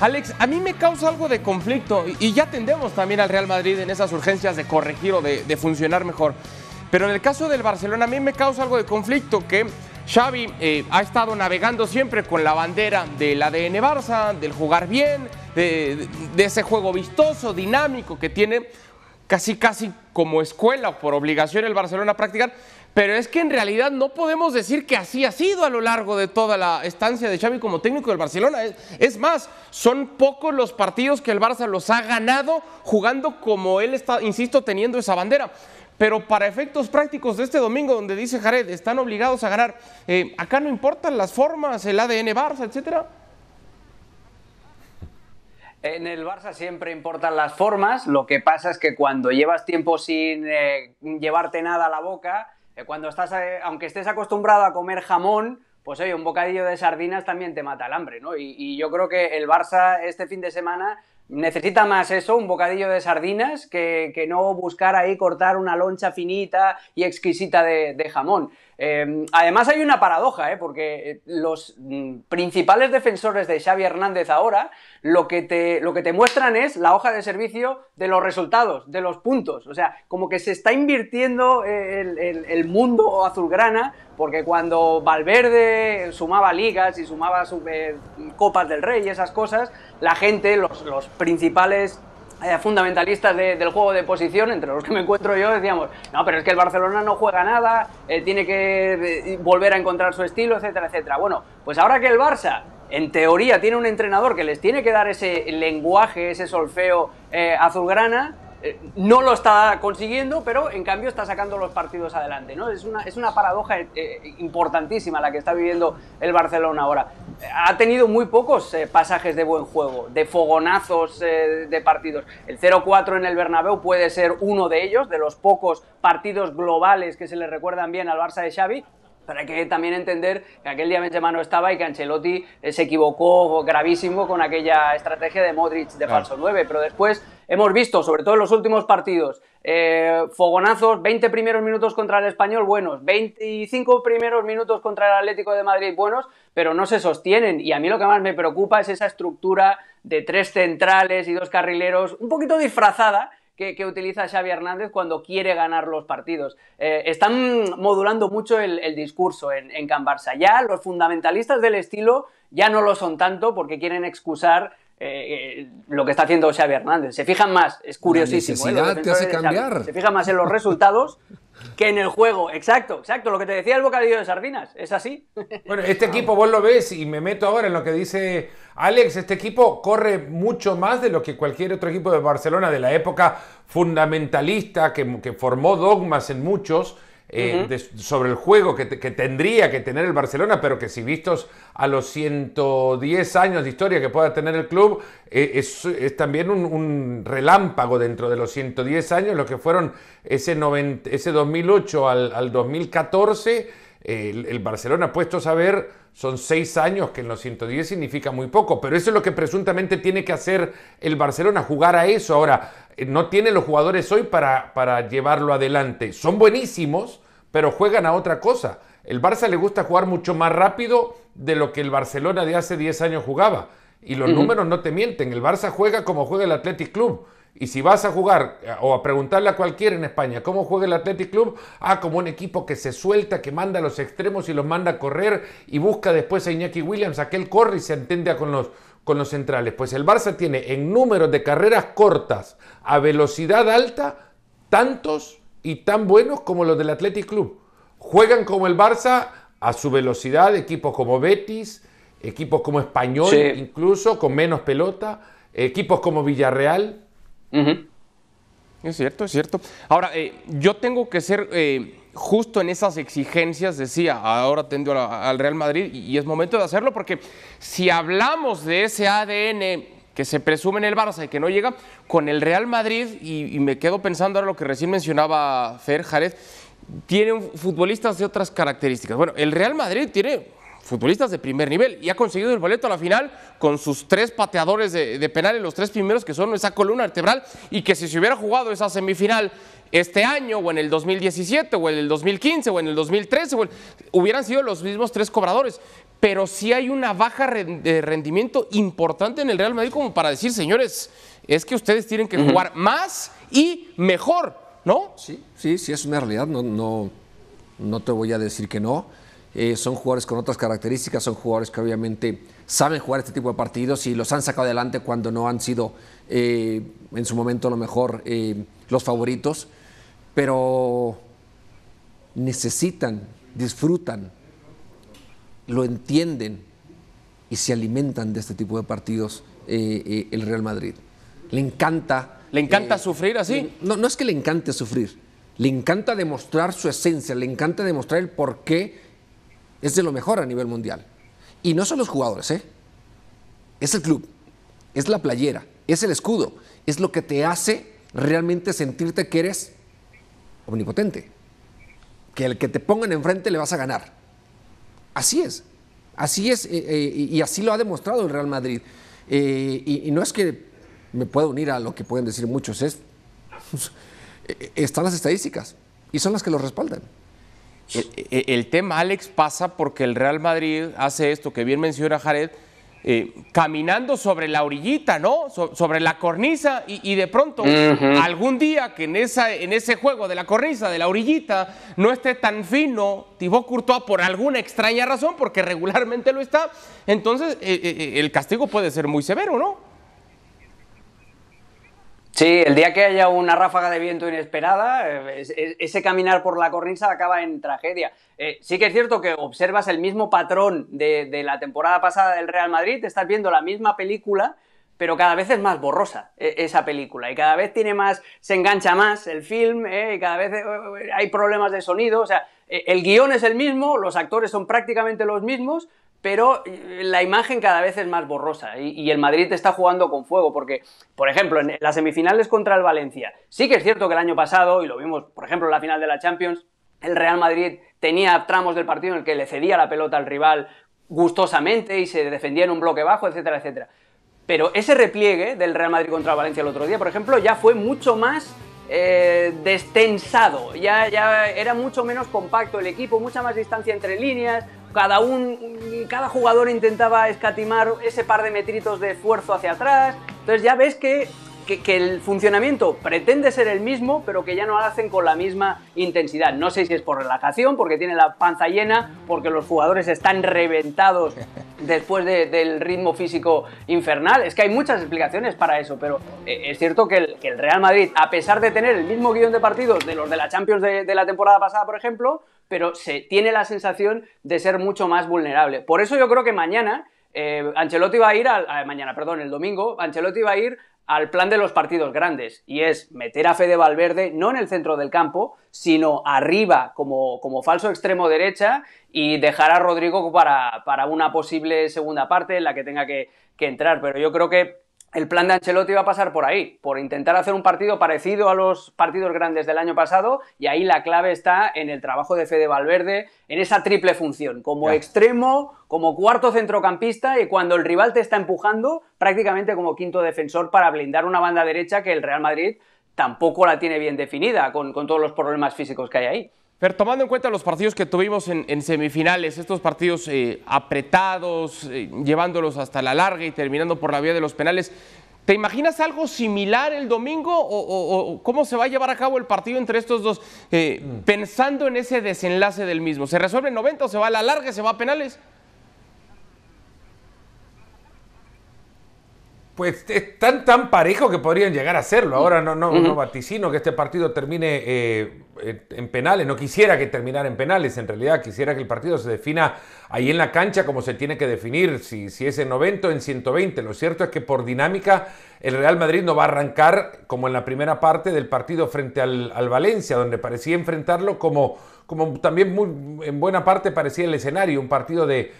Alex, a mí me causa algo de conflicto y ya tendemos también al Real Madrid en esas urgencias de corregir o de, funcionar mejor. Pero en el caso del Barcelona, a mí me causa algo de conflicto que Xavi eh, ha estado navegando siempre con la bandera del ADN Barça, del jugar bien, de, de ese juego vistoso, dinámico que tiene casi casi como escuela o por obligación el Barcelona a practicar, pero es que en realidad no podemos decir que así ha sido a lo largo de toda la estancia de Xavi como técnico del Barcelona. Es más, son pocos los partidos que el Barça los ha ganado jugando como él está, insisto, teniendo esa bandera. Pero para efectos prácticos de este domingo, donde dice Jared, están obligados a ganar, eh, acá no importan las formas, el ADN Barça, etcétera. En el Barça siempre importan las formas, lo que pasa es que cuando llevas tiempo sin eh, llevarte nada a la boca, eh, cuando estás, eh, aunque estés acostumbrado a comer jamón, pues oye, un bocadillo de sardinas también te mata el hambre, ¿no? Y, y, yo creo que el Barça este fin de semana necesita más eso, un bocadillo de sardinas, que, no buscar ahí cortar una loncha finita y exquisita de, jamón. Em, además hay una paradoja, ¿eh? porque eh, los mm, principales defensores de Xavi Hernández ahora lo que, te, muestran es la hoja de servicio de los resultados, de los puntos. O sea, como que se está invirtiendo eh, el, el, el mundo azulgrana porque cuando Valverde sumaba ligas y sumaba eh, copas del rey y esas cosas, la gente, los, los principales eh, fundamentalistas del juego de posición, entre los que me encuentro yo, decíamos, no, pero es que el Barcelona no juega nada, eh, tiene que volver a encontrar su estilo, etcétera, etcétera. Bueno, pues ahora que el Barça, en teoría, tiene un entrenador que les tiene que dar ese lenguaje, ese solfeo azulgrana, eh, no lo está consiguiendo, pero en cambio está sacando los partidos adelante. ¿no? Es, una, es una paradoja eh, eh, importantísima la que está viviendo el Barcelona ahora. Ha tenido muy pocos pasajes de buen juego, de fogonazos de partidos. El 0-4 en el Bernabéu puede ser uno de ellos, de los pocos partidos globales que se le recuerdan bien al Barça de Xavi, pero hay que también entender que aquel día Benzema no estaba y que Ancelotti se equivocó gravísimo con aquella estrategia de Modric de falso 9, pero después Hemos visto, sobre todo en los últimos partidos, eh, fogonazos, 20 primeros minutos contra el español buenos, 25 primeros minutos contra el Atlético de Madrid buenos, pero no se sostienen. Y a mí lo que más me preocupa es esa estructura de tres centrales y dos carrileros, un poquito disfrazada, que, utiliza Xavi Hernández cuando quiere ganar los partidos. Eh, están modulando mucho el, discurso en, en, Can Barça. Ya los fundamentalistas del estilo ya no lo son tanto porque quieren excusar eh, eh, lo que está haciendo Xavi Hernández. Se fijan más, es curiosísimo. ¿eh? Se fijan más en los resultados que en el juego. Exacto, exacto. Lo que te decía el bocadillo de sardinas, es así. Bueno, este equipo vos lo ves y me meto ahora en lo que dice Alex. Este equipo corre mucho más de lo que cualquier otro equipo de Barcelona de la época fundamentalista que, que formó dogmas en muchos. Eh, sobre el juego que, tendría que tener el Barcelona, pero que si vistos a los 110 años de historia que pueda tener el club, eh, es, también un, relámpago dentro de los 110 años, lo que fueron ese, ese 2008 al, al 2014 el, Barcelona, puesto a saber, son seis años, que en los 110 significa muy poco, pero eso es lo que presuntamente tiene que hacer el Barcelona, jugar a eso. Ahora, eh, no tiene los jugadores hoy para, llevarlo adelante. Son buenísimos, pero juegan a otra cosa. El Barça le gusta jugar mucho más rápido de lo que el Barcelona de hace 10 años jugaba. Y los números no te mienten. El Barça juega como juega el Athletic Club. Y si vas a jugar eh, o a preguntarle a cualquiera en España cómo juega el Athletic Club, ah, como un equipo que se suelta, que manda a los extremos y los manda a correr y busca después a Iñaki Williams, a él corre y se entende con los, con los centrales. Pues el Barça tiene en números de carreras cortas a velocidad alta tantos y tan buenos como los del Athletic Club. Juegan como el Barça a su velocidad, equipos como Betis, equipos como Español, incluso con menos pelota, equipos como Villarreal es cierto, es cierto. Ahora, eh, yo tengo que ser eh, justo en esas exigencias, decía, ahora atendió al Real Madrid y, es momento de hacerlo porque si hablamos de ese ADN que se presume en el Barça y que no llega, con el Real Madrid, y, me quedo pensando ahora lo que recién mencionaba Fer Jarez, tiene futbolistas de otras características. Bueno, el Real Madrid tiene futbolistas de primer nivel y ha conseguido el boleto a la final con sus tres pateadores de, de penales, los tres primeros que son esa columna vertebral y que si se hubiera jugado esa semifinal este año o en el 2017 o en el 2015 o en el 2013 hubieran sido los mismos tres cobradores. Pero si hay una baja de rendimiento importante en el Real Madrid como para decir, señores, es que ustedes tienen que jugar más y mejor, ¿no? Sí, sí, sí, es una realidad, no, no te voy a decir que no. Eh, son jugadores con otras características, son jugadores que obviamente saben jugar este tipo de partidos y los han sacado adelante cuando no han sido eh, en su momento lo mejor eh, los favoritos, pero necesitan, disfrutan, lo entienden y se alimentan de este tipo de partidos el Real Madrid. Le encanta. ¿Le encanta sufrir así? No, no es que le encante sufrir. Le encanta demostrar su esencia, le encanta demostrar el por qué es de lo mejor a nivel mundial. Y no son los jugadores, ¿eh? es el club, es la playera, es el escudo, es lo que te hace realmente sentirte que eres omnipotente, que el que te pongan enfrente le vas a ganar. Así es, así es, eh, eh, y así lo ha demostrado el Real Madrid. Eh, y, no es que me pueda unir a lo que pueden decir muchos, es, están las estadísticas y son las que lo respaldan. El, tema, Alex, pasa porque el Real Madrid hace esto que bien menciona Jared, eh, caminando sobre la orillita, ¿no? sobre la cornisa y, de pronto algún día que en, esa, en ese juego de la cornisa, de la orillita, no esté tan fino Tibó Courtois por alguna extraña razón, porque regularmente lo está, entonces eh, eh, el castigo puede ser muy severo, ¿no? Sí, el día que haya una ráfaga de viento inesperada, eh, ese caminar por la cornisa acaba en tragedia. Eh, sí que es cierto que observas el mismo patrón de, la temporada pasada del Real Madrid, estás viendo la misma película, pero cada vez es más borrosa e, esa película y cada vez tiene más, se engancha más el film, eh, y cada vez hay problemas de sonido, o sea, el guión es el mismo, los actores son prácticamente los mismos, pero eh, la imagen cada vez es más borrosa y, el Madrid está jugando con fuego porque, por ejemplo, en las semifinales contra el Valencia, sí que es cierto que el año pasado, y lo vimos, por ejemplo, en la final de la Champions, el Real Madrid tenía tramos del partido en el que le cedía la pelota al rival gustosamente y se defendía en un bloque bajo, etcétera, etcétera. Pero ese repliegue del Real Madrid contra el Valencia el otro día, por ejemplo, ya fue mucho más eh, destensado, ya, ya era mucho menos compacto el equipo, mucha más distancia entre líneas, cada, un, cada jugador intentaba escatimar ese par de metritos de esfuerzo hacia atrás. Entonces ya ves que, el funcionamiento pretende ser el mismo, pero que ya no lo hacen con la misma intensidad. No sé si es por relajación, porque tiene la panza llena, porque los jugadores están reventados después del ritmo físico infernal. Es que hay muchas explicaciones para eso, pero eh, es cierto que el, Real Madrid, a pesar de tener el mismo guión de partidos de los de la Champions de la temporada pasada, por ejemplo, pero se tiene la sensación de ser mucho más vulnerable. Por eso yo creo que mañana eh, Ancelotti va a ir al, eh, mañana, perdón, el domingo, Ancelotti va a ir al plan de los partidos grandes y es meter a Fede Valverde no en el centro del campo, sino arriba como, como falso extremo derecha y dejar a Rodrigo para, una posible segunda parte en la que tenga que entrar. Pero yo creo que el plan de Ancelotti iba a pasar por ahí, por intentar hacer un partido parecido a los partidos grandes del año pasado, y ahí la clave está en el trabajo de Fede Valverde, en esa triple función, como extremo, como cuarto centrocampista, y cuando el rival te está empujando, prácticamente como quinto defensor para blindar una banda derecha que el Real Madrid tampoco la tiene bien definida, con todos los problemas físicos que hay ahí. Pero tomando en cuenta los partidos que tuvimos en, semifinales, estos partidos eh, apretados, eh, llevándolos hasta la larga y terminando por la vía de los penales, ¿te imaginas algo similar el domingo o, cómo se va a llevar a cabo el partido entre estos dos, eh, mm. pensando en ese desenlace del mismo? ¿Se resuelve en 90 o se va a la larga, se va a penales? Pues están tan parejos que podrían llegar a hacerlo. Ahora no, no, no vaticino que este partido termine eh, en penales. No quisiera que terminara en penales. En realidad quisiera que el partido se defina ahí en la cancha como se tiene que definir. Si, si es en 90 o en 120. Lo cierto es que por dinámica el Real Madrid no va a arrancar como en la primera parte del partido frente al, Valencia, donde parecía enfrentarlo como, como también muy, en buena parte parecía el escenario, un partido de,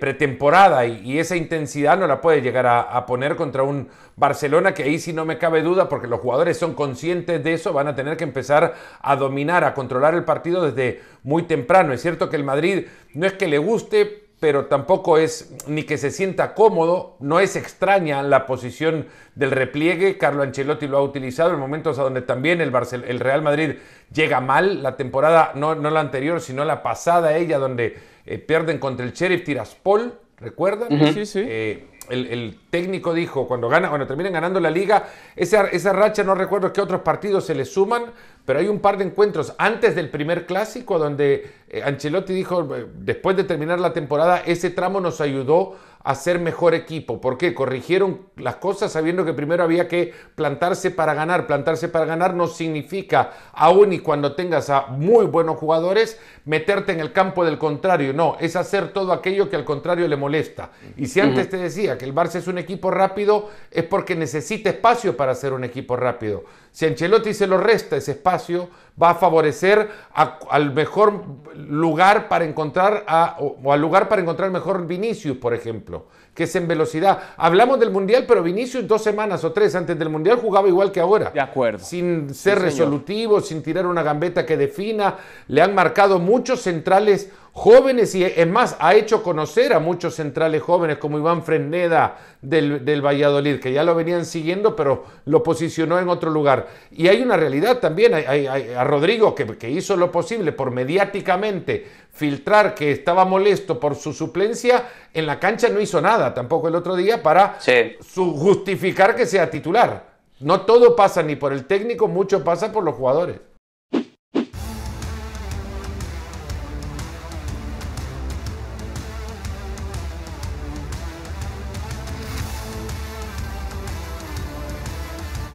pretemporada y, esa intensidad no la puede llegar a, a, poner contra un Barcelona que ahí sí no me cabe duda porque los jugadores son conscientes de eso, van a tener que empezar a dominar, a controlar el partido desde muy temprano. Es cierto que el Madrid no es que le guste, pero tampoco es ni que se sienta cómodo, no es extraña la posición del repliegue, Carlo Ancelotti lo ha utilizado en momentos a donde también el, el Real Madrid llega mal, la temporada, no, no la anterior, sino la pasada ella, donde eh, pierden contra el Sheriff Tiraspol, ¿recuerdan? Sí, sí. Eh, el, técnico dijo, cuando gana, cuando terminan ganando la liga, esa, esa racha, no recuerdo qué otros partidos se le suman, pero hay un par de encuentros antes del primer clásico donde eh, Ancelotti dijo, eh, después de terminar la temporada, ese tramo nos ayudó a ser mejor equipo. ¿Por qué? Corrigieron las cosas sabiendo que primero había que plantarse para ganar. Plantarse para ganar no significa, aún y cuando tengas a muy buenos jugadores, meterte en el campo del contrario. No, es hacer todo aquello que al contrario le molesta. Y si antes te decía que el Barça es un equipo rápido, es porque necesita espacio para ser un equipo rápido. Si Ancelotti se lo resta ese espacio, espacio va a favorecer al mejor lugar para encontrar o, al lugar para encontrar mejor Vinicius, por ejemplo, que es en velocidad. Hablamos del Mundial, pero Vinicius dos semanas o tres antes del Mundial jugaba igual que ahora. De acuerdo. Sin ser resolutivo, sin tirar una gambeta que defina. Le han marcado muchos centrales jóvenes y es más, ha hecho conocer a muchos centrales jóvenes como Iván Freneda del, Valladolid, que ya lo venían siguiendo, pero lo posicionó en otro lugar. Y hay una realidad también, hay, Rodrigo, que, hizo lo posible por mediáticamente filtrar que estaba molesto por su suplencia, en la cancha no hizo nada tampoco el otro día para justificar que sea titular. No todo pasa ni por el técnico, mucho pasa por los jugadores.